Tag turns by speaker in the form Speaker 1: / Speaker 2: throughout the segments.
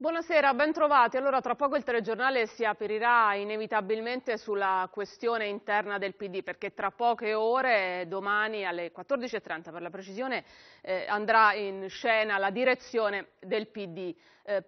Speaker 1: Buonasera, bentrovati. Allora, tra poco il telegiornale si aprirà inevitabilmente sulla questione interna del PD, perché tra poche ore, domani alle 14.30 per la precisione, eh, andrà in scena la direzione del PD eh,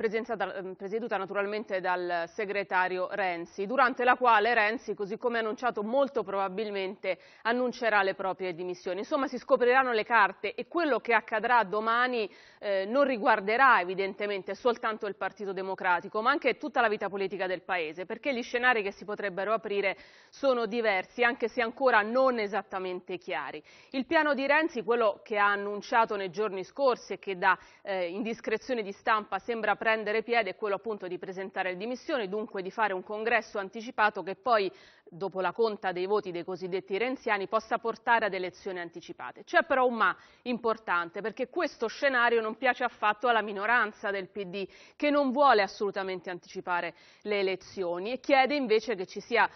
Speaker 1: ehm, presieduta naturalmente dal segretario Renzi, durante la quale Renzi, così come annunciato, molto probabilmente annuncerà le proprie dimissioni. Insomma, si scopriranno le carte e quello che accadrà domani eh, non riguarderà evidentemente soltanto il Partito Democratico, ma anche tutta la vita politica del Paese, perché gli scenari che si potrebbero aprire sono diversi, anche se ancora non esattamente chiari. Il piano di Renzi, quello che ha annunciato nei giorni scorsi e che da eh, indiscrezioni di stampa sembra ora prendere piede è quello appunto di presentare le dimissioni, dunque di fare un congresso anticipato che poi, dopo la conta dei voti dei cosiddetti renziani, possa portare ad elezioni anticipate. C'è però un ma importante, perché questo scenario non piace affatto alla minoranza del PD, che non vuole assolutamente anticipare le elezioni e chiede invece che ci sia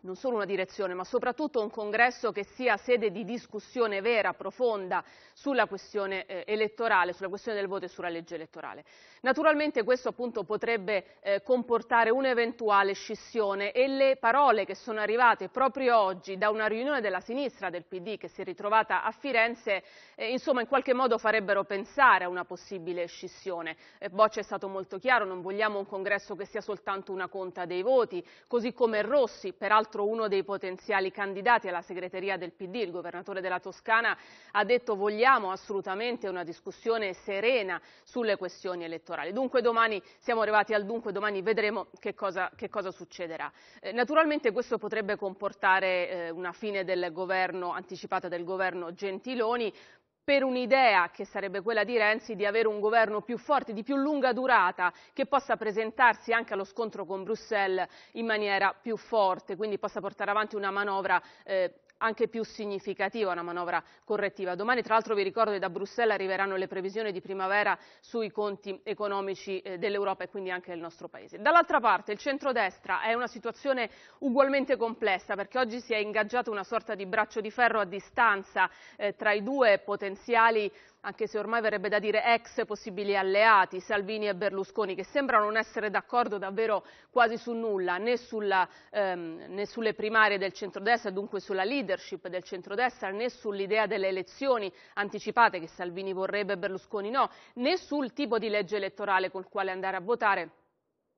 Speaker 1: non solo una direzione, ma soprattutto un congresso che sia sede di discussione vera, profonda sulla questione eh, elettorale, sulla questione del voto e sulla legge elettorale. Naturalmente questo appunto potrebbe eh, comportare un'eventuale scissione e le parole che sono arrivate proprio oggi da una riunione della sinistra del PD che si è ritrovata a Firenze, eh, insomma in qualche modo farebbero pensare a una possibile scissione. Eh, Boccia è stato molto chiaro, non vogliamo un congresso che sia soltanto una conta dei voti, così come Rossi, peraltro l'altro uno dei potenziali candidati alla segreteria del PD, il governatore della Toscana, ha detto vogliamo assolutamente una discussione serena sulle questioni elettorali. Dunque domani siamo arrivati al dunque, domani vedremo che cosa, che cosa succederà. Eh, naturalmente questo potrebbe comportare eh, una fine del governo, anticipata del governo Gentiloni, per un'idea che sarebbe quella di Renzi di avere un governo più forte, di più lunga durata, che possa presentarsi anche allo scontro con Bruxelles in maniera più forte, quindi possa portare avanti una manovra eh, anche più significativa una manovra correttiva. Domani tra l'altro vi ricordo che da Bruxelles arriveranno le previsioni di primavera sui conti economici eh, dell'Europa e quindi anche del nostro Paese. Dall'altra parte il centrodestra è una situazione ugualmente complessa perché oggi si è ingaggiata una sorta di braccio di ferro a distanza eh, tra i due potenziali anche se ormai verrebbe da dire ex possibili alleati, Salvini e Berlusconi, che sembrano non essere d'accordo davvero quasi su nulla, né, sulla, ehm, né sulle primarie del centrodestra, dunque sulla leadership del centrodestra, né sull'idea delle elezioni anticipate che Salvini vorrebbe e Berlusconi no, né sul tipo di legge elettorale col quale andare a votare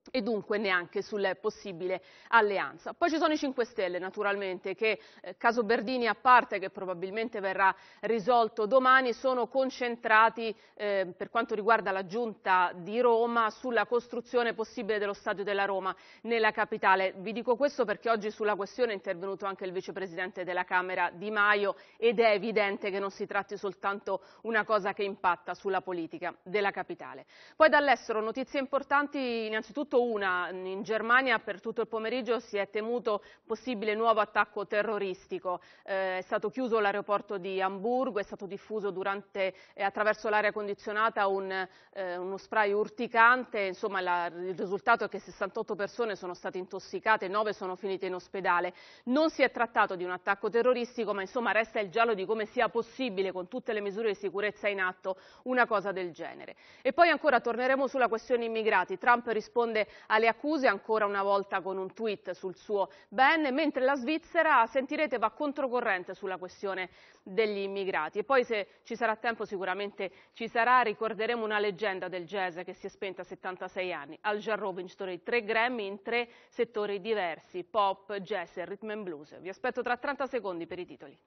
Speaker 1: e dunque neanche sulla possibile alleanza. Poi ci sono i 5 Stelle naturalmente che, eh, caso Berdini a parte, che probabilmente verrà risolto domani, sono concentrati eh, per quanto riguarda la giunta di Roma sulla costruzione possibile dello stadio della Roma nella capitale. Vi dico questo perché oggi sulla questione è intervenuto anche il vicepresidente della Camera Di Maio ed è evidente che non si tratti soltanto una cosa che impatta sulla politica della capitale. Poi dall'estero notizie importanti innanzitutto soprattutto una, in Germania per tutto il pomeriggio si è temuto possibile nuovo attacco terroristico, eh, è stato chiuso l'aeroporto di Hamburgo, è stato diffuso durante, eh, attraverso l'aria condizionata un, eh, uno spray urticante, insomma la, il risultato è che 68 persone sono state intossicate, 9 sono finite in ospedale. Non si è trattato di un attacco terroristico, ma insomma resta il giallo di come sia possibile con tutte le misure di sicurezza in atto una cosa del genere. E poi ancora torneremo sulla questione immigrati. Trump risponde risponde alle accuse ancora una volta con un tweet sul suo ben, mentre la Svizzera, sentirete, va controcorrente sulla questione degli immigrati. E poi se ci sarà tempo sicuramente ci sarà, ricorderemo una leggenda del jazz che si è spenta a 76 anni, Al Jarreau, vincitore di tre Grammy in tre settori diversi, pop, jazz e rhythm and blues. Vi aspetto tra 30 secondi per i titoli.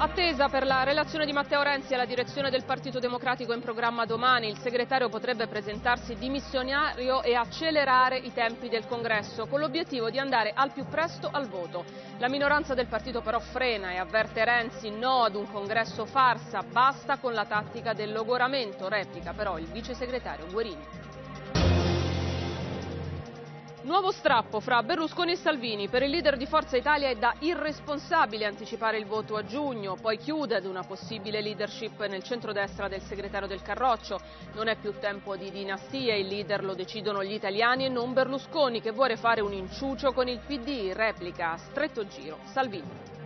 Speaker 1: Attesa per la relazione di Matteo Renzi alla direzione del Partito Democratico in programma domani, il segretario potrebbe presentarsi dimissionario e accelerare i tempi del congresso, con l'obiettivo di andare al più presto al voto. La minoranza del partito però frena e avverte Renzi no ad un congresso farsa, basta con la tattica del logoramento, replica però il vice segretario Guerini. Nuovo strappo fra Berlusconi e Salvini. Per il leader di Forza Italia è da irresponsabile anticipare il voto a giugno, poi chiude ad una possibile leadership nel centrodestra del segretario del Carroccio. Non è più tempo di dinastie, il leader lo decidono gli italiani e non Berlusconi che vuole fare un inciucio con il PD. Replica a stretto giro Salvini.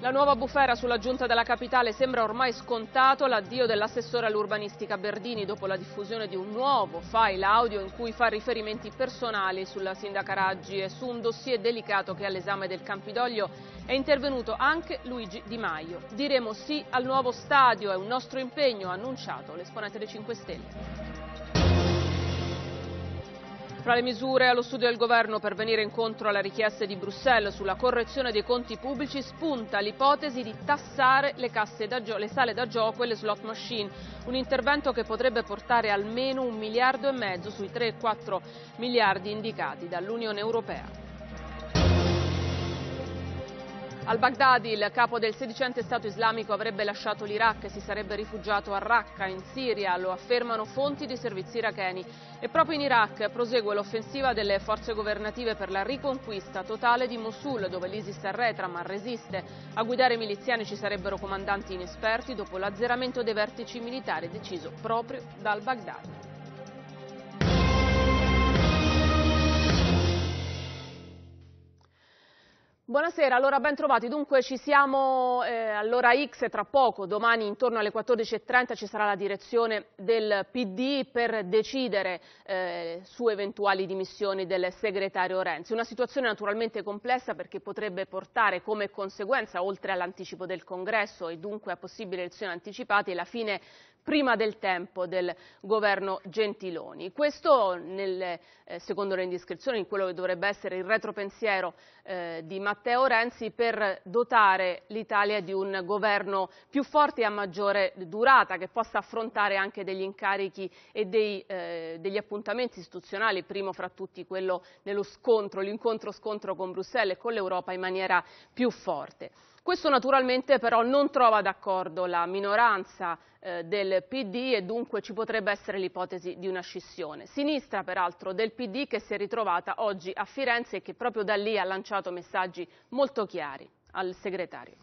Speaker 1: La nuova bufera sulla giunta della capitale sembra ormai scontato l'addio dell'assessore all'urbanistica Berdini dopo la diffusione di un nuovo file audio in cui fa riferimenti personali sulla sindaca Raggi e su un dossier delicato che all'esame del Campidoglio è intervenuto anche Luigi Di Maio. Diremo sì al nuovo stadio, è un nostro impegno, ha annunciato l'esponente dei 5 Stelle. Fra le misure allo studio del governo per venire incontro alla richiesta di Bruxelles sulla correzione dei conti pubblici spunta l'ipotesi di tassare le, gio- le sale da gioco e le slot machine, un intervento che potrebbe portare almeno un miliardo e mezzo sui 3-4 miliardi indicati dall'Unione Europea. Al-Baghdadi, il capo del sedicente Stato islamico, avrebbe lasciato l'Iraq e si sarebbe rifugiato a Raqqa, in Siria, lo affermano fonti di servizi iracheni. E proprio in Iraq prosegue l'offensiva delle forze governative per la riconquista totale di Mosul, dove l'ISIS arretra ma resiste. A guidare i miliziani ci sarebbero comandanti inesperti dopo l'azzeramento dei vertici militari deciso proprio dal Baghdadi. Buonasera, allora ben trovati. Dunque ci siamo eh, all'ora X tra poco, domani intorno alle 14.30 ci sarà la direzione del PD per decidere eh, su eventuali dimissioni del segretario Renzi. Una situazione naturalmente complessa perché potrebbe portare come conseguenza, oltre all'anticipo del congresso e dunque a possibili elezioni anticipate, la fine prima del tempo del governo Gentiloni. Questo nel, eh, secondo le indiscrezioni, in quello che dovrebbe essere il retropensiero eh, di Matteo Renzi per dotare l'Italia di un governo più forte e a maggiore durata, che possa affrontare anche degli incarichi e dei, eh, degli appuntamenti istituzionali, primo fra tutti quello dello scontro, l'incontro-scontro con Bruxelles e con l'Europa in maniera più forte. Questo naturalmente però non trova d'accordo la minoranza eh, del PD e dunque ci potrebbe essere l'ipotesi di una scissione. Sinistra peraltro del PD che si è ritrovata oggi a Firenze e che proprio da lì ha lanciato messaggi molto chiari al segretario.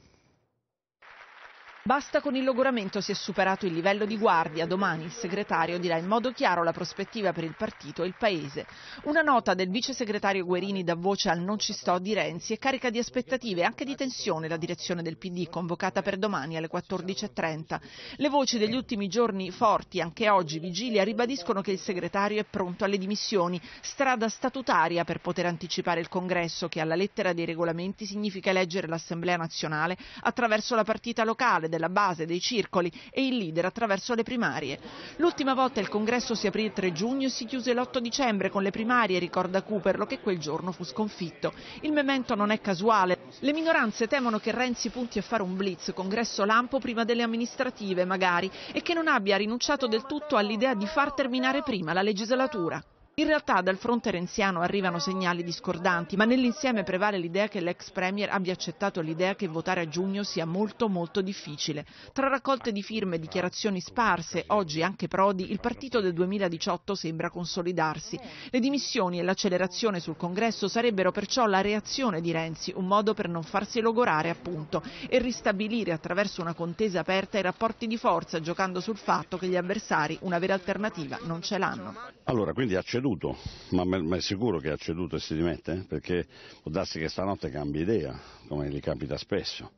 Speaker 2: Basta con il logoramento si è superato il livello di guardia. Domani il segretario dirà in modo chiaro la prospettiva per il partito e il paese. Una nota del vice segretario Guerini dà voce al non ci sto di Renzi e carica di aspettative e anche di tensione la direzione del PD convocata per domani alle 14.30. Le voci degli ultimi giorni forti, anche oggi vigilia, ribadiscono che il segretario è pronto alle dimissioni, strada statutaria per poter anticipare il congresso che alla lettera dei regolamenti significa eleggere l'Assemblea nazionale attraverso la partita locale della base, dei circoli e il leader attraverso le primarie. L'ultima volta il congresso si aprì il 3 giugno e si chiuse l'8 dicembre con le primarie, ricorda Cooperlo, che quel giorno fu sconfitto. Il memento non è casuale. Le minoranze temono che Renzi punti a fare un blitz, congresso lampo prima delle amministrative magari, e che non abbia rinunciato del tutto all'idea di far terminare prima la legislatura. In realtà dal fronte renziano arrivano segnali discordanti, ma nell'insieme prevale l'idea che l'ex premier abbia accettato l'idea che votare a giugno sia molto molto difficile. Tra raccolte di firme e dichiarazioni sparse, oggi anche Prodi, il partito del 2018 sembra consolidarsi. Le dimissioni e l'accelerazione sul congresso sarebbero perciò la reazione di Renzi, un modo per non farsi logorare appunto e ristabilire attraverso una contesa aperta i rapporti di forza, giocando sul fatto che gli avversari una vera alternativa non ce l'hanno.
Speaker 3: Allora, quindi acced- ceduto, ma, ma è sicuro che ha ceduto e si dimette? Perché può darsi che stanotte cambi idea, come gli capita spesso.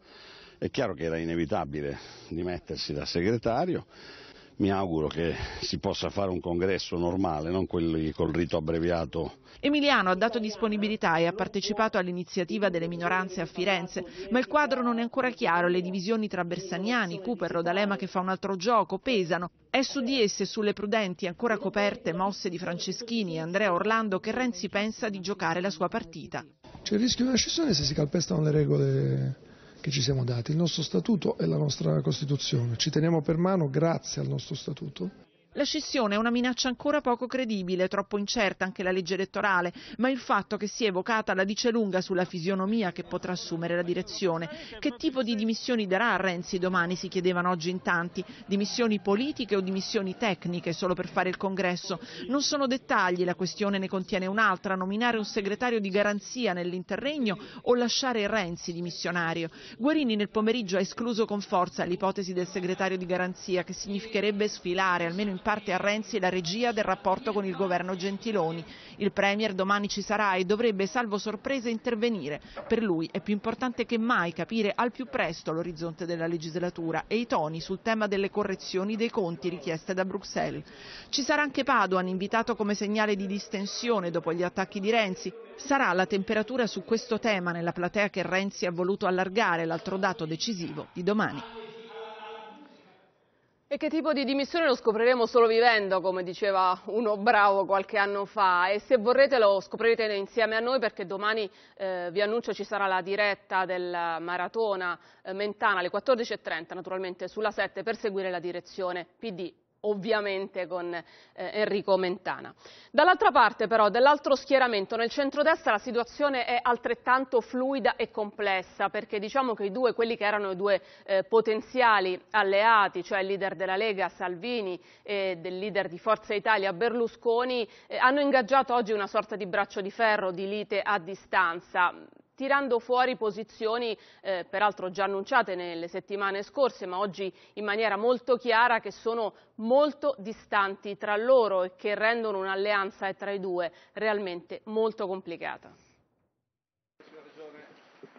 Speaker 3: È chiaro che era inevitabile dimettersi da segretario mi auguro che si possa fare un congresso normale, non quelli col rito abbreviato.
Speaker 2: Emiliano ha dato disponibilità e ha partecipato all'iniziativa delle minoranze a Firenze, ma il quadro non è ancora chiaro, le divisioni tra Bersaniani, Cooper, Rodalema che fa un altro gioco pesano. È su di esse, sulle prudenti, ancora coperte, mosse di Franceschini e Andrea Orlando che Renzi pensa di giocare la sua partita.
Speaker 4: C'è il rischio di una scissione se si calpestano le regole che ci siamo dati. Il nostro statuto e la nostra Costituzione, ci teniamo per mano grazie al nostro statuto
Speaker 2: la scissione è una minaccia ancora poco credibile, troppo incerta anche la legge elettorale, ma il fatto che sia evocata la dice lunga sulla fisionomia che potrà assumere la direzione. Che tipo di dimissioni darà a Renzi domani, si chiedevano oggi in tanti, dimissioni politiche o dimissioni tecniche solo per fare il congresso? Non sono dettagli, la questione ne contiene un'altra, nominare un segretario di garanzia nell'interregno o lasciare Renzi dimissionario. Guerini nel pomeriggio ha escluso con forza l'ipotesi del segretario di garanzia che significherebbe sfilare almeno in parte a Renzi la regia del rapporto con il governo Gentiloni. Il Premier domani ci sarà e dovrebbe, salvo sorprese, intervenire. Per lui è più importante che mai capire al più presto l'orizzonte della legislatura e i toni sul tema delle correzioni dei conti richieste da Bruxelles. Ci sarà anche Paduan, invitato come segnale di distensione dopo gli attacchi di Renzi. Sarà la temperatura su questo tema nella platea che Renzi ha voluto allargare l'altro dato decisivo di domani.
Speaker 1: E che tipo di dimissione lo scopriremo solo vivendo, come diceva uno bravo qualche anno fa. E se vorrete lo scoprirete insieme a noi perché domani eh, vi annuncio ci sarà la diretta del maratona eh, Mentana alle 14.30 naturalmente sulla 7 per seguire la direzione PD ovviamente con eh, Enrico Mentana. Dall'altra parte però, dell'altro schieramento, nel centrodestra la situazione è altrettanto fluida e complessa, perché diciamo che i due, quelli che erano i due eh, potenziali alleati, cioè il leader della Lega Salvini e del leader di Forza Italia Berlusconi, eh, hanno ingaggiato oggi una sorta di braccio di ferro, di lite a distanza tirando fuori posizioni eh, peraltro già annunciate nelle settimane scorse ma oggi in maniera molto chiara che sono molto distanti tra loro e che rendono un'alleanza eh, tra i due realmente molto complicata.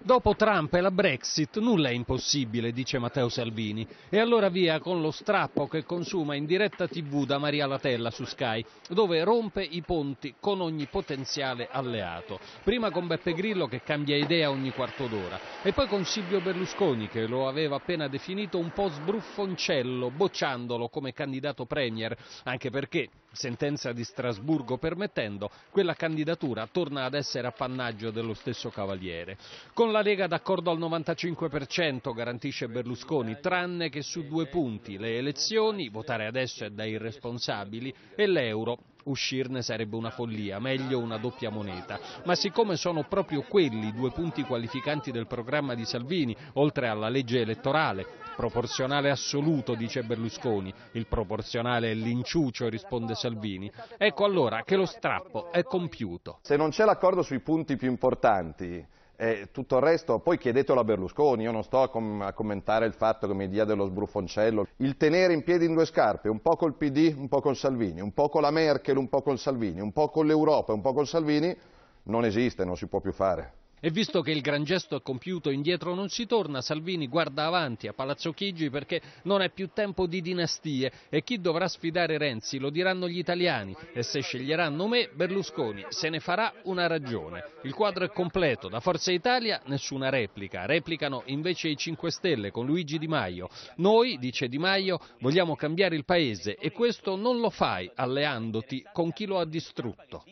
Speaker 3: Dopo Trump e la Brexit nulla è impossibile, dice Matteo Salvini. E allora via con lo strappo che consuma in diretta tv da Maria Latella su Sky, dove rompe i ponti con ogni potenziale alleato. Prima con Beppe Grillo che cambia idea ogni quarto d'ora e poi con Silvio Berlusconi che lo aveva appena definito un po' sbruffoncello, bocciandolo come candidato premier, anche perché sentenza di Strasburgo permettendo, quella candidatura torna ad essere appannaggio dello stesso Cavaliere. Con la Lega d'accordo al 95% garantisce Berlusconi, tranne che su due punti, le elezioni, votare adesso è da irresponsabili, e l'euro, uscirne sarebbe una follia, meglio una doppia moneta. Ma siccome sono proprio quelli i due punti qualificanti del programma di Salvini, oltre alla legge elettorale, proporzionale assoluto, dice Berlusconi, il proporzionale è l'inciucio, risponde Salvini. Ecco allora che lo strappo è compiuto. Se non c'è l'accordo sui punti più importanti, eh, tutto il resto, poi chiedetelo a Berlusconi, io non sto a, com a commentare il fatto che mi dia dello sbruffoncello. Il tenere in piedi in due scarpe, un po' col PD, un po' con Salvini, un po' con la Merkel, un po' con Salvini, un po' con l'Europa, un po' con Salvini, non esiste, non si può più fare. E visto che il gran gesto è compiuto indietro non si torna, Salvini guarda avanti a Palazzo Chigi perché non è più tempo di dinastie e chi dovrà sfidare Renzi lo diranno gli italiani e se sceglieranno me, Berlusconi se ne farà una ragione. Il quadro è completo, da Forza Italia nessuna replica, replicano invece i 5 Stelle con Luigi Di Maio. Noi, dice Di Maio, vogliamo cambiare il paese e questo non lo fai alleandoti con chi lo ha distrutto.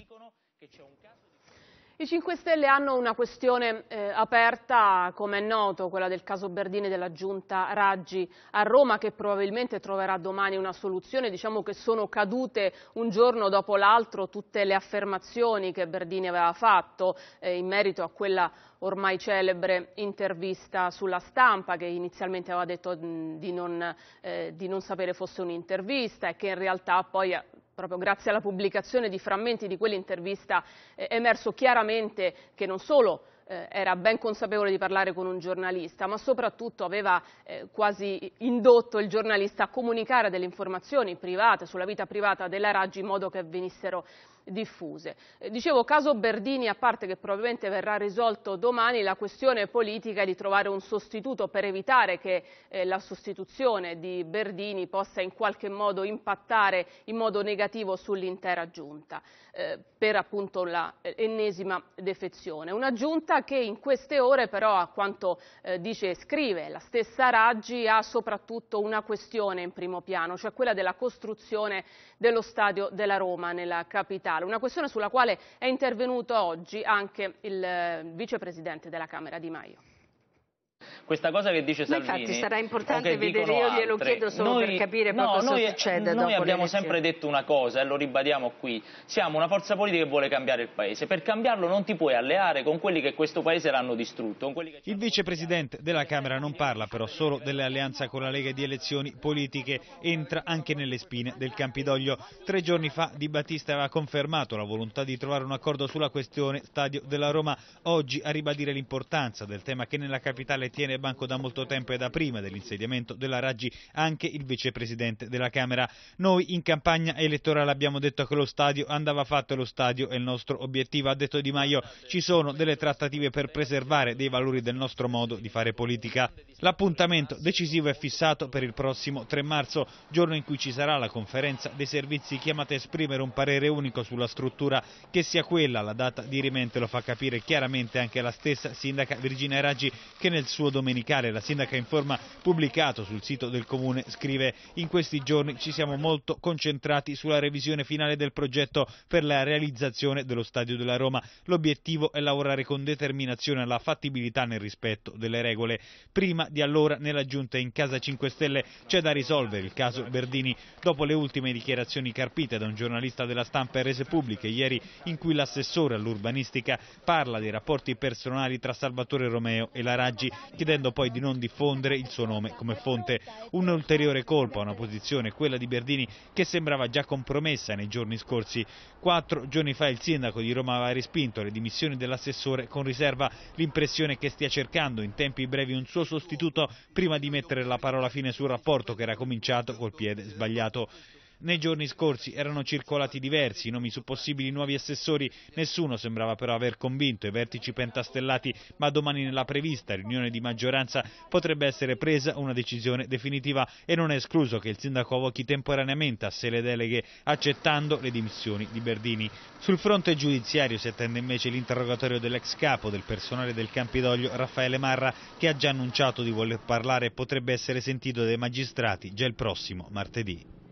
Speaker 1: I 5 Stelle hanno una questione eh, aperta, come è noto, quella del caso Berdini della giunta Raggi a Roma, che probabilmente troverà domani una soluzione. Diciamo che sono cadute un giorno dopo l'altro tutte le affermazioni che Berdini aveva fatto eh, in merito a quella ormai celebre intervista sulla stampa, che inizialmente aveva detto mh, di, non, eh, di non sapere fosse un'intervista e che in realtà poi proprio grazie alla pubblicazione di frammenti di quell'intervista, eh, è emerso chiaramente che non solo eh, era ben consapevole di parlare con un giornalista, ma soprattutto aveva eh, quasi indotto il giornalista a comunicare delle informazioni private sulla vita privata della Raggi in modo che venissero diffuse. Eh, dicevo, caso Berdini, a parte che probabilmente verrà risolto domani, la questione politica è di trovare un sostituto per evitare che eh, la sostituzione di Berdini possa in qualche modo impattare in modo negativo sull'intera giunta eh, per appunto l'ennesima eh, defezione. Una giunta che in queste ore però, a quanto eh, dice e scrive la stessa Raggi, ha soprattutto una questione in primo piano, cioè quella della costruzione dello stadio della Roma nella capitale fiscale, una questione sulla quale è intervenuto oggi anche il eh, vicepresidente della Camera Di Maio
Speaker 5: questa cosa che dice Salvini... Ma infatti sarà importante vedere, io glielo chiedo solo noi, per capire no, cosa noi, succede noi dopo abbiamo sempre detto una cosa e lo ribadiamo qui, siamo una forza politica che vuole cambiare il Paese, per cambiarlo non ti puoi alleare con quelli che questo Paese l'hanno distrutto.
Speaker 6: Il vicepresidente della Camera non parla però solo dell'alleanza con la Lega di elezioni politiche, entra anche nelle spine del Campidoglio. Tre giorni fa Di Battista aveva confermato la volontà di trovare un accordo sulla questione stadio della Roma, oggi a ribadire l'importanza del tema che nella capitale tiene nel banco da molto tempo e da prima dell'insediamento della Raggi anche il vicepresidente della Camera. Noi in campagna elettorale abbiamo detto che lo stadio andava fatto e lo stadio è il nostro obiettivo, ha detto Di Maio. Ci sono delle trattative per preservare dei valori del nostro modo di fare politica. L'appuntamento decisivo è fissato per il prossimo 3 marzo, giorno in cui ci sarà la conferenza dei servizi chiamata a esprimere un parere unico sulla struttura, che sia quella la data di rimente lo fa capire chiaramente anche la stessa sindaca Virginia Raggi che nel suo domenico domenicale, la sindaca informa pubblicato sul sito del comune scrive in questi giorni ci siamo molto concentrati sulla revisione finale del progetto per la realizzazione dello stadio della Roma. L'obiettivo è lavorare con determinazione alla fattibilità nel rispetto delle regole. Prima di allora nella giunta in Casa 5 Stelle c'è da risolvere il caso Berdini. dopo le ultime dichiarazioni carpite da un giornalista della stampa rese pubbliche ieri in cui l'assessore all'urbanistica parla dei rapporti personali tra Salvatore Romeo e la Raggi chiedendo promettendo poi di non diffondere il suo nome come fonte. Un ulteriore colpo a una posizione, quella di Berdini, che sembrava già compromessa nei giorni scorsi. Quattro giorni fa il sindaco di Roma aveva respinto le dimissioni dell'assessore con riserva l'impressione che stia cercando in tempi brevi un suo sostituto prima di mettere la parola fine sul rapporto che era cominciato col piede sbagliato. Nei giorni scorsi erano circolati diversi nomi su possibili nuovi assessori, nessuno sembrava però aver convinto i vertici pentastellati, ma domani nella prevista riunione di maggioranza potrebbe essere presa una decisione definitiva e non è escluso che il sindaco avvochi temporaneamente a sé le deleghe accettando le dimissioni di Berdini. Sul fronte giudiziario si attende invece l'interrogatorio dell'ex capo del personale del Campidoglio Raffaele Marra che ha già annunciato di voler parlare e potrebbe essere sentito dai magistrati già il prossimo martedì.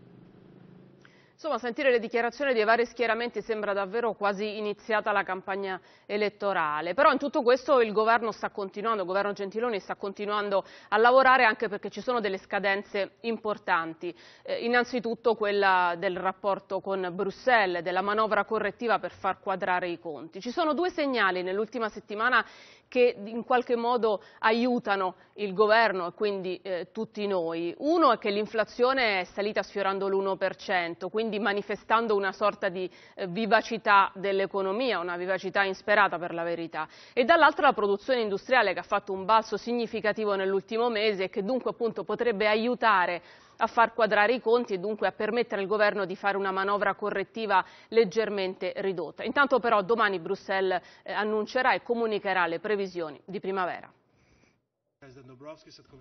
Speaker 1: Insomma, sentire le dichiarazioni dei vari schieramenti sembra davvero quasi iniziata la campagna elettorale, però in tutto questo il governo sta continuando, il governo Gentiloni sta continuando a lavorare anche perché ci sono delle scadenze importanti, eh, innanzitutto quella del rapporto con Bruxelles, della manovra correttiva per far quadrare i conti. Ci sono due segnali nell'ultima settimana che in qualche modo aiutano il governo e quindi eh, tutti noi. Uno è che l'inflazione è salita sfiorando l'1%, quindi manifestando una sorta di eh, vivacità dell'economia, una vivacità insperata per la verità. E dall'altra la produzione industriale che ha fatto un balzo significativo nell'ultimo mese e che dunque appunto potrebbe aiutare a far quadrare i conti e dunque a permettere al governo di fare una manovra correttiva leggermente ridotta. Intanto però domani Bruxelles eh, annuncerà e comunicherà le previsioni di primavera.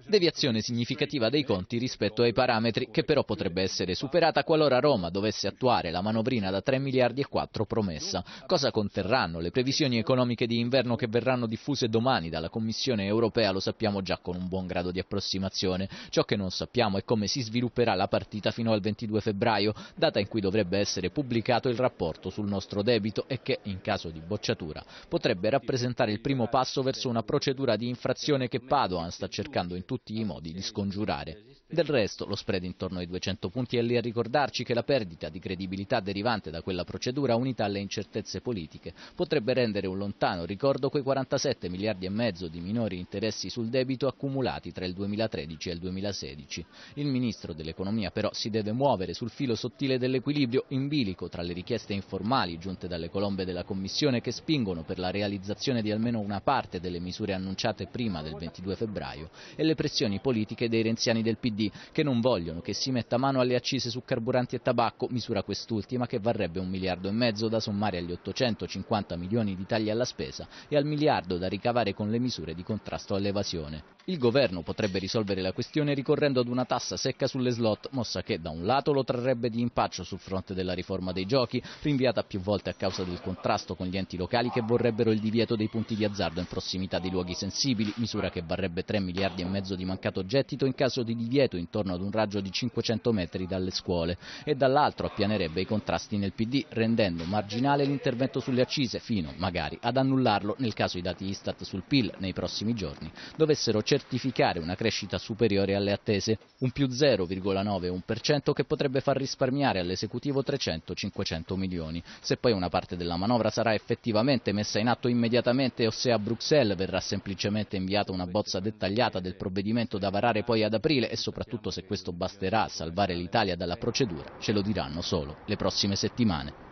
Speaker 5: Deviazione significativa dei conti rispetto ai parametri che però potrebbe essere superata qualora Roma dovesse attuare la manovrina da 3 miliardi e 4 promessa. Cosa conterranno le previsioni economiche di inverno che verranno diffuse domani dalla Commissione europea lo sappiamo già con un buon grado di approssimazione. Ciò che non sappiamo è come si svilupperà la partita fino al 22 febbraio, data in cui dovrebbe essere pubblicato il rapporto sul nostro debito e che, in caso di bocciatura, potrebbe rappresentare il primo passo verso una procedura di infrazione che Padova Erdogan sta cercando in tutti i modi di scongiurare. Del resto, lo spread intorno ai 200 punti è lì a ricordarci che la perdita di credibilità derivante da quella procedura, unita alle incertezze politiche, potrebbe rendere un lontano ricordo quei 47 miliardi e mezzo di minori interessi sul debito accumulati tra il 2013 e il 2016. Il ministro dell'Economia però si deve muovere sul filo sottile dell'equilibrio in bilico tra le richieste informali giunte dalle colombe della Commissione che spingono per la realizzazione di almeno una parte delle misure annunciate prima del 22 febbraio e le pressioni politiche dei renziani del PD che non vogliono che si metta mano alle accise su carburanti e tabacco, misura quest'ultima che varrebbe un miliardo e mezzo da sommare agli 850 milioni di tagli alla spesa e al miliardo da ricavare con le misure di contrasto all'evasione. Il governo potrebbe risolvere la questione ricorrendo ad una tassa secca sulle slot, mossa che da un lato lo trarrebbe di impaccio sul fronte della riforma dei giochi, rinviata più volte a causa del contrasto con gli enti locali che vorrebbero il divieto dei punti di azzardo in prossimità di luoghi sensibili, misura che varrebbe 3 miliardi e mezzo di mancato gettito in caso di divieto concreto intorno ad un raggio di 500 metri dalle scuole e dall'altro appianerebbe i contrasti nel PD rendendo marginale l'intervento sulle accise fino, magari, ad annullarlo nel caso i dati Istat sul PIL nei prossimi giorni dovessero certificare una crescita superiore alle attese, un più 0,91% che potrebbe far risparmiare all'esecutivo 300-500 milioni. Se poi una parte della manovra sarà effettivamente messa in atto immediatamente o se a Bruxelles verrà semplicemente inviata una bozza dettagliata del provvedimento da varare poi ad aprile e soprattutto soprattutto se questo basterà a salvare l'Italia dalla procedura, ce lo diranno solo le prossime settimane.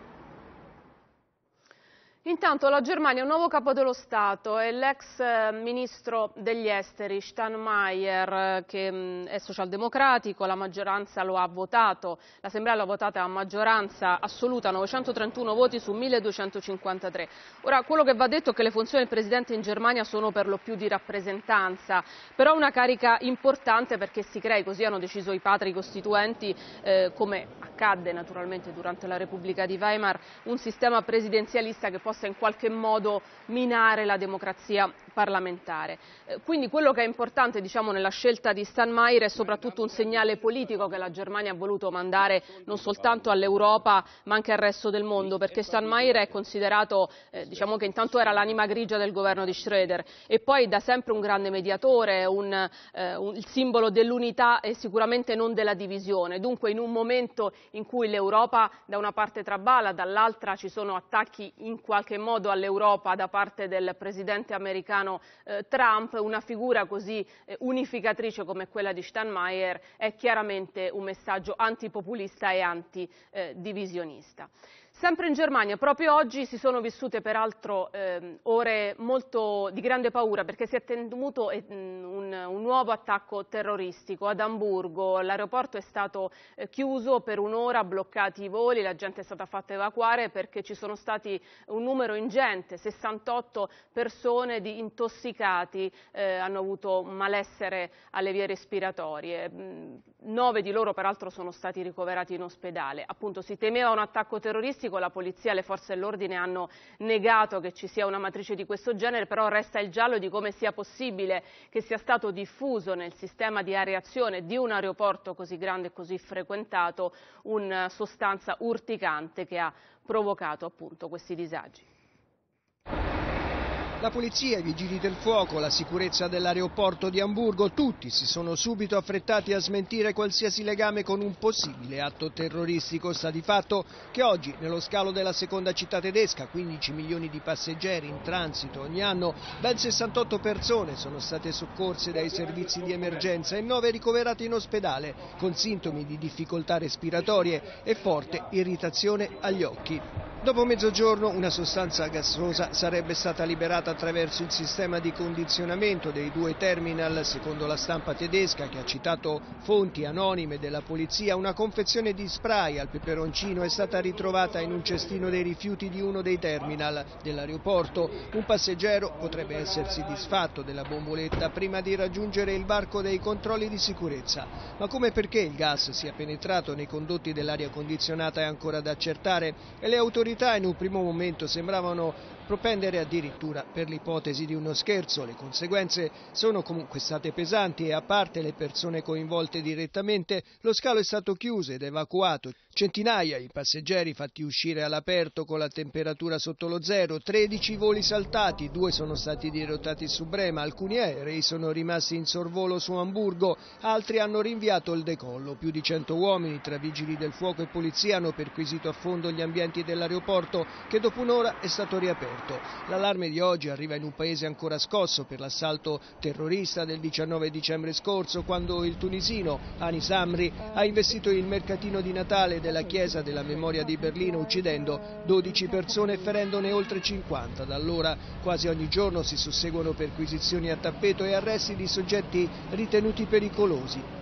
Speaker 1: Intanto la Germania, è un nuovo capo dello Stato e l'ex eh, ministro degli esteri Steinmeier che mm, è socialdemocratico, la maggioranza lo ha votato, l'assemblea l'ha votata a maggioranza assoluta, 931 voti su 1253. Ora quello che va detto è che le funzioni del presidente in Germania sono per lo più di rappresentanza, però una carica importante perché si crei, così hanno deciso i padri costituenti, eh, come accadde naturalmente durante la Repubblica di Weimar, un sistema presidenzialista che possa possa in qualche modo minare la democrazia parlamentare. Eh, quindi quello che è importante diciamo, nella scelta di Steinmeier è soprattutto un segnale politico che la Germania ha voluto mandare non soltanto all'Europa ma anche al resto del mondo, perché Steinmeier è considerato, eh, diciamo che intanto era l'anima grigia del governo di Schröder e poi da sempre un grande mediatore, un, eh, un, il simbolo dell'unità e sicuramente non della divisione. Dunque in un momento in cui l'Europa da una parte traballa, dall'altra ci sono attacchi in qualche modo all'Europa da parte del presidente americano americano eh, Trump, una figura così eh, unificatrice come quella di Steinmeier è chiaramente un messaggio antipopulista e antidivisionista. Eh, Sempre in Germania, proprio oggi si sono vissute peraltro eh, ore molto di grande paura perché si è tenuto eh, un, un, nuovo attacco terroristico ad Amburgo, l'aeroporto è stato eh, chiuso per un'ora, bloccati i voli, la gente è stata fatta evacuare perché ci sono stati un numero ingente, 68 persone di intossicati eh, hanno avuto malessere alle vie respiratorie, nove di loro peraltro sono stati ricoverati in ospedale, appunto si temeva un attacco terroristico Politico, la polizia e le forze dell'ordine hanno negato che ci sia una matrice di questo genere, però resta il giallo di come sia possibile che sia stato diffuso nel sistema di areazione di un aeroporto così grande e così frequentato una eh, sostanza urticante che ha provocato appunto questi disagi.
Speaker 4: La polizia, i vigili del fuoco, la sicurezza dell'aeroporto di Hamburgo, tutti si sono subito affrettati a smentire qualsiasi legame con un possibile atto terroristico. Sta di fatto che oggi, nello scalo della seconda città tedesca, 15 milioni di passeggeri in transito ogni anno, ben 68 persone sono state soccorse dai servizi di emergenza e 9 ricoverate in ospedale con sintomi di difficoltà respiratorie e forte irritazione agli occhi. Dopo mezzogiorno una sostanza gassosa sarebbe stata liberata attraverso il sistema di condizionamento dei due terminal, secondo la stampa tedesca che ha citato fonti anonime della polizia, una confezione di spray al peperoncino è stata ritrovata in un cestino dei rifiuti di uno dei terminal dell'aeroporto. Un passeggero potrebbe essersi disfatto della bomboletta prima di raggiungere il varco dei controlli di sicurezza. Ma come perché il gas sia penetrato nei condotti dell'aria condizionata è ancora da accertare e le autorità in un primo momento sembravano propendere addirittura per l'ipotesi di uno scherzo. Le conseguenze sono comunque state pesanti e a parte le persone coinvolte direttamente, lo scalo è stato chiuso ed evacuato. Centinaia i passeggeri fatti uscire all'aperto con la temperatura sotto lo zero, 13 voli saltati, due sono stati dirottati su Brema, alcuni aerei sono rimasti in sorvolo su Hamburgo, altri hanno rinviato il decollo. Più di 100 uomini tra vigili del fuoco e polizia hanno perquisito a fondo gli ambienti dell'aeroporto che dopo un'ora è stato riaperto morto. L'allarme di oggi arriva in un paese ancora scosso per l'assalto terrorista del 19 dicembre scorso quando il tunisino Anis Amri ha investito il mercatino di Natale della Chiesa della Memoria di Berlino uccidendo 12 persone e ferendone oltre 50. Da allora quasi ogni giorno si susseguono perquisizioni a tappeto e arresti di soggetti ritenuti pericolosi.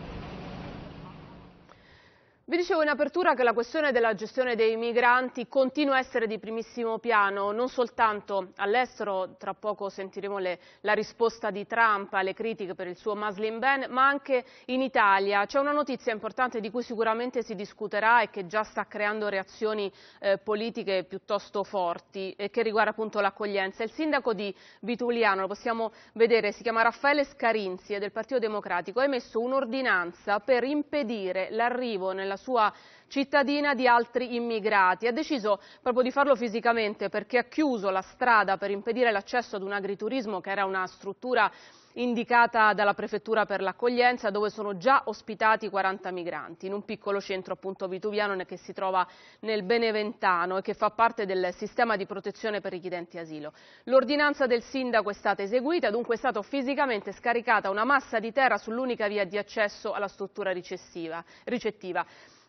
Speaker 1: Vi dicevo in apertura che la questione della gestione dei migranti continua a essere di primissimo piano, non soltanto all'estero, tra poco sentiremo le, la risposta di Trump alle critiche per il suo Muslim ban, ma anche in Italia. C'è una notizia importante di cui sicuramente si discuterà e che già sta creando reazioni eh, politiche piuttosto forti, e che riguarda appunto l'accoglienza. Il sindaco di Vituliano, lo possiamo vedere, si chiama Raffaele Scarinzi, è del Partito Democratico, ha emesso un'ordinanza per impedire l'arrivo nella sua cittadina di altri immigrati. Ha deciso proprio di farlo fisicamente perché ha chiuso la strada per impedire l'accesso ad un agriturismo che era una struttura indicata dalla prefettura per l'accoglienza dove sono già ospitati 40 migranti in un piccolo centro appunto vituviano che si trova nel Beneventano e che fa parte del sistema di protezione per richiedenti asilo. L'ordinanza del sindaco è stata eseguita, dunque è stata fisicamente scaricata una massa di terra sull'unica via di accesso alla struttura ricettiva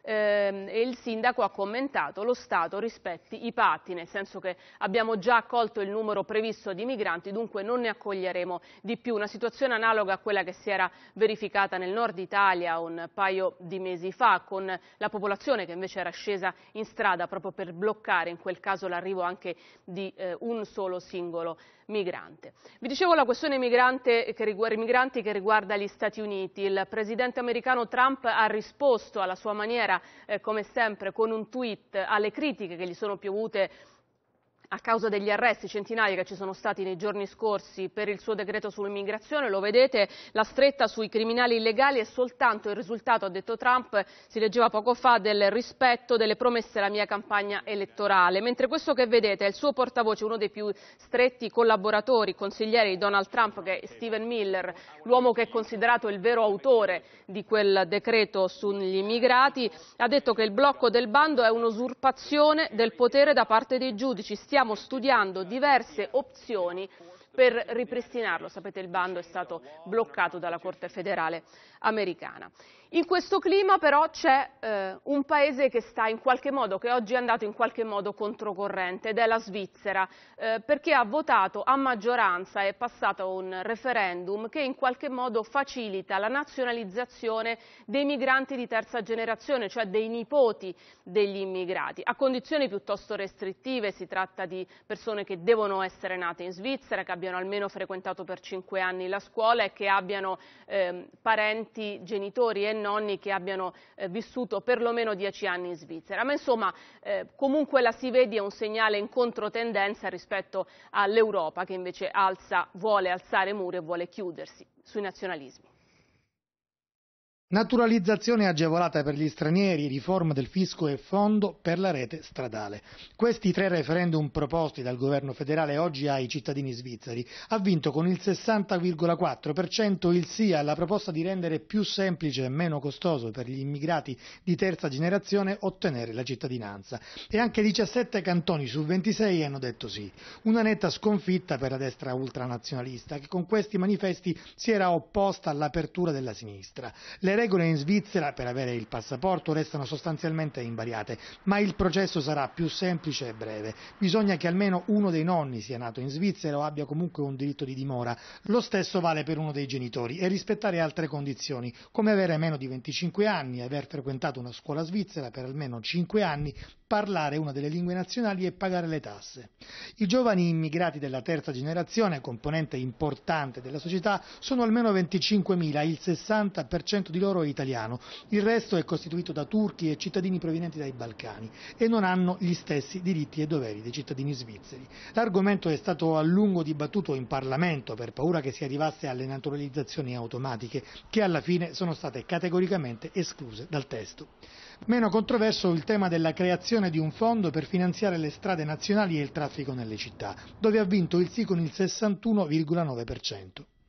Speaker 1: ehm, e il sindaco ha commentato lo Stato rispetti i patti, nel senso che abbiamo già accolto il numero previsto di migranti, dunque non ne accoglieremo di più. Una situazione analoga a quella che si era verificata nel nord Italia un paio di mesi fa, con la popolazione che invece era scesa in strada proprio per bloccare in quel caso l'arrivo anche di eh, un solo singolo migrante. Vi dicevo la questione migrante che riguarda, migranti che riguarda gli Stati Uniti. Il presidente americano Trump ha risposto alla sua maniera eh, come sempre con un tweet alle critiche che gli sono piovute a causa degli arresti centinaia che ci sono stati nei giorni scorsi per il suo decreto sull'immigrazione, lo vedete, la stretta sui criminali illegali è soltanto il risultato, ha detto Trump, si leggeva poco fa, del rispetto delle promesse della mia campagna elettorale, mentre questo che vedete è il suo portavoce, uno dei più stretti collaboratori, consiglieri di Donald Trump, che è Steven Miller, l'uomo che è considerato il vero autore di quel decreto sugli immigrati, ha detto che il blocco del bando è un'usurpazione del potere da parte dei giudici, Stiamo stiamo studiando diverse opzioni per ripristinarlo. Sapete il bando è stato bloccato dalla Corte federale americana. In questo clima però c'è eh, un paese che sta in qualche modo, che oggi è andato in qualche modo controcorrente ed è la Svizzera, eh, perché ha votato a maggioranza, è passato un referendum che in qualche modo facilita la nazionalizzazione dei migranti di terza generazione, cioè dei nipoti degli immigrati, a condizioni piuttosto restrittive, si tratta di persone che devono essere nate in Svizzera, che abbiano almeno frequentato per cinque anni la scuola e che abbiano eh, parenti 20 genitori e nonni che abbiano eh, vissuto perlomeno 10 anni in Svizzera. Ma insomma, eh, comunque la si vede è un segnale in controtendenza rispetto all'Europa che invece alza, vuole alzare muri e vuole chiudersi sui nazionalismi.
Speaker 7: Naturalizzazione agevolata per gli stranieri, riforma del fisco e fondo per la rete stradale. Questi tre referendum proposti dal governo federale oggi ai cittadini svizzeri ha vinto con il 60,4% il sì alla proposta di rendere più semplice e meno costoso per gli immigrati di terza generazione ottenere la cittadinanza e anche 17 cantoni su 26 hanno detto sì. Una netta sconfitta per la destra ultranazionalista che con questi manifesti si era opposta all'apertura della sinistra. Le regole in Svizzera per avere il passaporto restano sostanzialmente invariate, ma il processo sarà più semplice e breve. Bisogna che almeno uno dei nonni sia nato in Svizzera o abbia comunque un diritto di dimora. Lo stesso vale per uno dei genitori e rispettare altre condizioni, come avere meno di 25 anni, aver frequentato una scuola svizzera per almeno 5 anni, parlare una delle lingue nazionali e pagare le tasse. I giovani immigrati della terza generazione, componente importante della società, sono almeno 25.000, il 60% di loro oro e italiano, il resto è costituito da turchi e cittadini provenienti dai Balcani e non hanno gli stessi diritti e doveri dei cittadini svizzeri. L'argomento è stato a lungo dibattuto in Parlamento per paura che si arrivasse alle naturalizzazioni automatiche che alla fine sono state categoricamente escluse dal testo. Meno controverso il tema della creazione di un fondo per finanziare le strade nazionali e il traffico nelle città, dove ha vinto il sì con il 61,9%.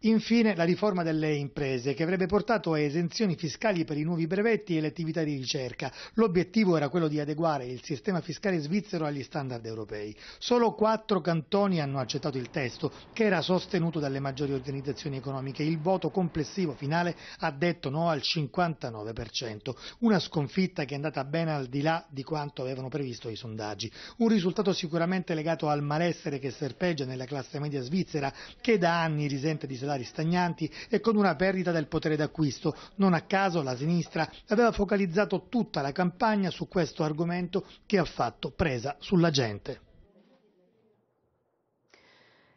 Speaker 7: Infine la riforma delle imprese che avrebbe portato a esenzioni fiscali per i nuovi brevetti e le attività di ricerca. L'obiettivo era quello di adeguare il sistema fiscale svizzero agli standard europei. Solo quattro cantoni hanno accettato il testo che era sostenuto dalle maggiori organizzazioni economiche. Il voto complessivo finale ha detto no al 59%, una sconfitta che è andata ben al di là di quanto avevano previsto i sondaggi. Un risultato sicuramente legato al malessere che serpeggia nella classe media svizzera che da anni risente di salari stagnanti e con una perdita del potere d'acquisto. Non a caso la sinistra aveva focalizzato tutta la campagna su questo argomento che ha fatto presa sulla gente.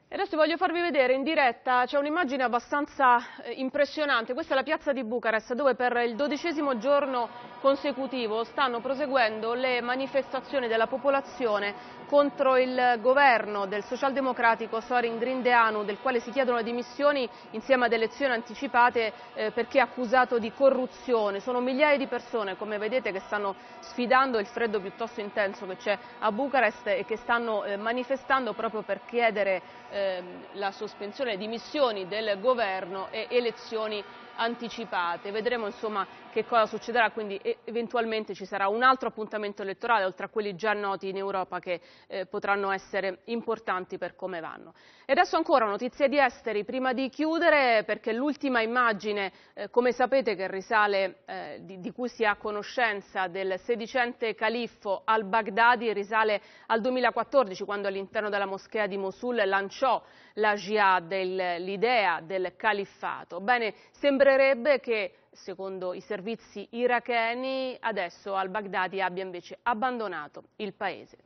Speaker 1: E adesso voglio farvi vedere in diretta, c'è un'immagine abbastanza eh, impressionante, questa è la piazza di Bucarest dove per il dodicesimo giorno consecutivo stanno proseguendo le manifestazioni della popolazione contro il governo del socialdemocratico Sorin Grindeanu, del quale si chiedono dimissioni insieme ad elezioni anticipate eh, perché accusato di corruzione. Sono migliaia di persone, come vedete, che stanno sfidando il freddo piuttosto intenso che c'è a Bucarest e che stanno eh, manifestando proprio per chiedere eh, la sospensione, le dimissioni del governo e elezioni anticipate. Vedremo insomma che cosa succederà, quindi eventualmente ci sarà un altro appuntamento elettorale, oltre a quelli già noti in Europa che eh, potranno essere importanti per come vanno. E adesso ancora notizie di esteri, prima di chiudere perché l'ultima immagine, eh, come sapete che risale, eh, di, di, cui si ha conoscenza del sedicente califfo al-Baghdadi risale al 2014 quando all'interno della moschea di Mosul lanciò la jihad, l'idea del califfato. Bene, sembrerebbe che secondo i servizi iracheni, adesso al-Baghdadi abbia invece abbandonato il paese.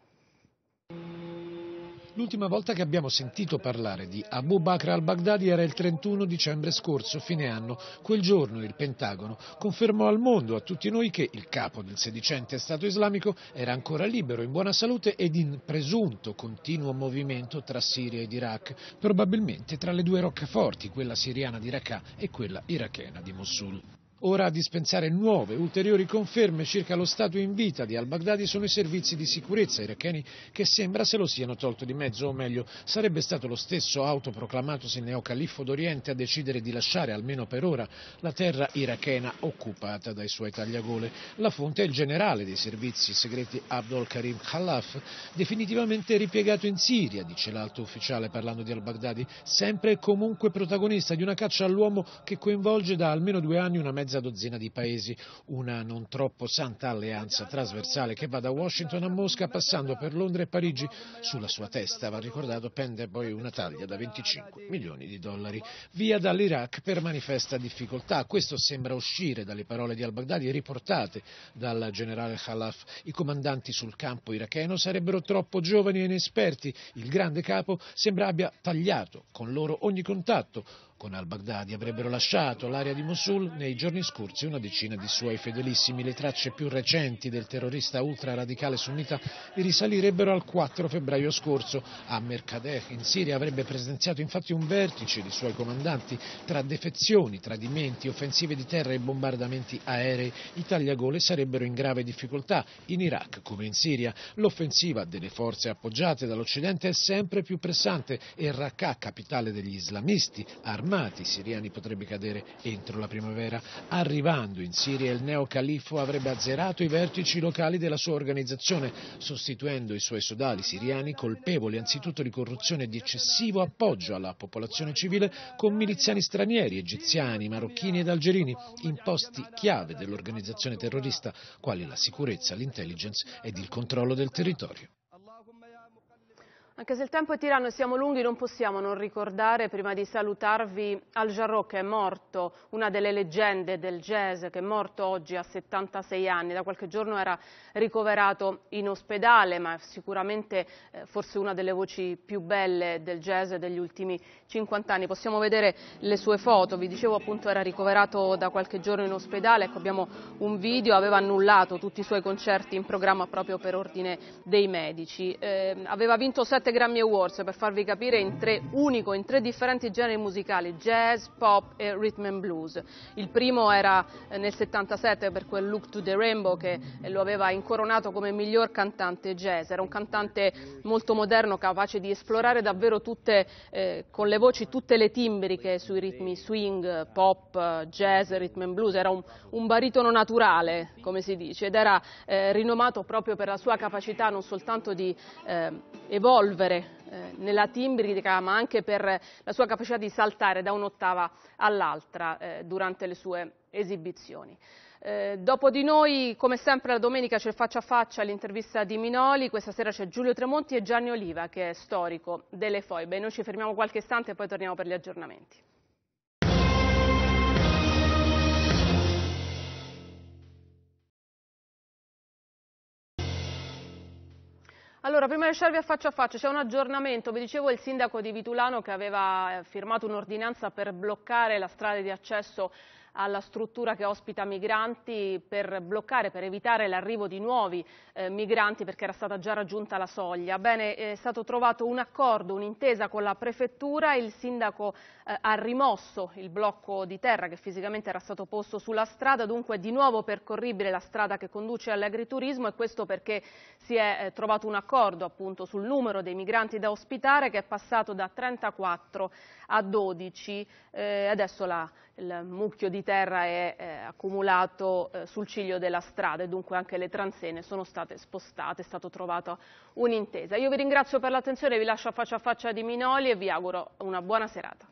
Speaker 8: L'ultima volta che abbiamo sentito parlare di Abu Bakr al-Baghdadi era il 31 dicembre scorso, fine anno. Quel giorno il Pentagono confermò al mondo, a tutti noi, che il capo del sedicente Stato islamico era ancora libero, in buona salute ed in presunto continuo movimento tra Siria ed Iraq, probabilmente tra le due roccaforti, quella siriana di Raqqa e quella irachena di Mosul. Ora a dispensare nuove, ulteriori conferme circa lo stato in vita di al-Baghdadi sono i servizi di sicurezza iracheni che sembra se lo siano tolto di mezzo, o meglio, sarebbe stato lo stesso autoproclamatosi neocaliffo d'Oriente a decidere di lasciare, almeno per ora, la terra irachena occupata dai suoi tagliagole. La fonte è il generale dei servizi segreti Abdul Karim Khalaf, definitivamente ripiegato in Siria, dice l'alto ufficiale parlando di al-Baghdadi, sempre e comunque protagonista di una caccia all'uomo che coinvolge da almeno due anni una mezza mezza dozzina di paesi, una non troppo santa alleanza trasversale che va da Washington a Mosca passando per Londra e Parigi. Sulla sua testa, va ricordato, pende poi una taglia da 25 milioni di dollari. Via dall'Iraq per manifesta difficoltà. Questo sembra uscire dalle parole di al-Baghdadi riportate dal generale Khalaf. I comandanti sul campo iracheno sarebbero troppo giovani e inesperti. Il grande capo sembra abbia tagliato con loro ogni contatto con al-Baghdadi avrebbero lasciato l'area di Mosul nei giorni scorsi una decina di suoi fedelissimi. Le tracce più recenti del terrorista ultraradicale sunnita risalirebbero al 4 febbraio scorso. A Mercadeh, in Siria, avrebbe presenziato infatti un vertice di suoi comandanti tra defezioni, tradimenti, offensive di terra e bombardamenti aerei. I tagliagole sarebbero in grave difficoltà in Iraq come in Siria. L'offensiva delle forze appoggiate dall'Occidente è sempre più pressante e Raqqa, capitale degli islamisti, armati armati siriani potrebbe cadere entro la primavera. Arrivando in Siria il neocaliffo avrebbe azzerato i vertici locali della sua organizzazione, sostituendo i suoi sodali siriani colpevoli anzitutto di corruzione e di eccessivo appoggio alla popolazione civile con miliziani stranieri, egiziani, marocchini ed algerini, in posti chiave dell'organizzazione terrorista, quali la sicurezza, l'intelligence ed il controllo del territorio.
Speaker 1: Anche se il tempo è tiranno e siamo lunghi, non possiamo non ricordare, prima di salutarvi, Al Jarreau che è morto, una delle leggende del jazz, che è morto oggi a 76 anni. Da qualche giorno era ricoverato in ospedale, ma è sicuramente eh, forse una delle voci più belle del jazz degli ultimi 50 anni. Possiamo vedere le sue foto, vi dicevo appunto era ricoverato da qualche giorno in ospedale, ecco, abbiamo un video, aveva annullato tutti i suoi concerti in programma proprio per ordine dei medici. Eh, aveva vinto sette 7 Grammy Awards, per farvi capire, in tre, unico in tre differenti generi musicali, jazz, pop e rhythm and blues. Il primo era eh, nel 77 per quel Look to the Rainbow che eh, lo aveva incoronato come miglior cantante jazz. Era un cantante molto moderno, capace di esplorare davvero tutte, eh, con le voci tutte le timbriche sui ritmi swing, pop, jazz, rhythm and blues. Era un, un baritono naturale, come si dice, ed era eh, rinomato proprio per la sua capacità non soltanto di eh, evolvere, polvere eh, nella timbrica ma anche per la sua capacità di saltare da un'ottava all'altra eh, durante le sue esibizioni. Eh, dopo di noi, come sempre, la domenica c'è faccia a faccia l'intervista di Minoli. Questa sera c'è Giulio Tremonti e Gianni Oliva, che è storico delle foibe. Noi ci fermiamo qualche istante e poi torniamo per gli aggiornamenti. Allora, prima di lasciarvi a faccia a faccia, c'è un aggiornamento. Vi dicevo il sindaco di Vitulano che aveva eh, firmato un'ordinanza per bloccare la strada di accesso alla struttura che ospita migranti per bloccare, per evitare l'arrivo di nuovi eh, migranti perché era stata già raggiunta la soglia. Bene, è stato trovato un accordo, un'intesa con la prefettura, e il sindaco eh, ha rimosso il blocco di terra che fisicamente era stato posto sulla strada, dunque è di nuovo percorribile la strada che conduce all'agriturismo e questo perché si è eh, trovato un accordo appunto, sul numero dei migranti da ospitare che è passato da 34 a 12, eh, adesso la, il mucchio di terra è eh, accumulato eh, sul ciglio della strada e dunque anche le transene sono state spostate, è stata trovata un'intesa. Io vi ringrazio per l'attenzione, vi lascio a faccia a faccia di Minoli e vi auguro una buona serata.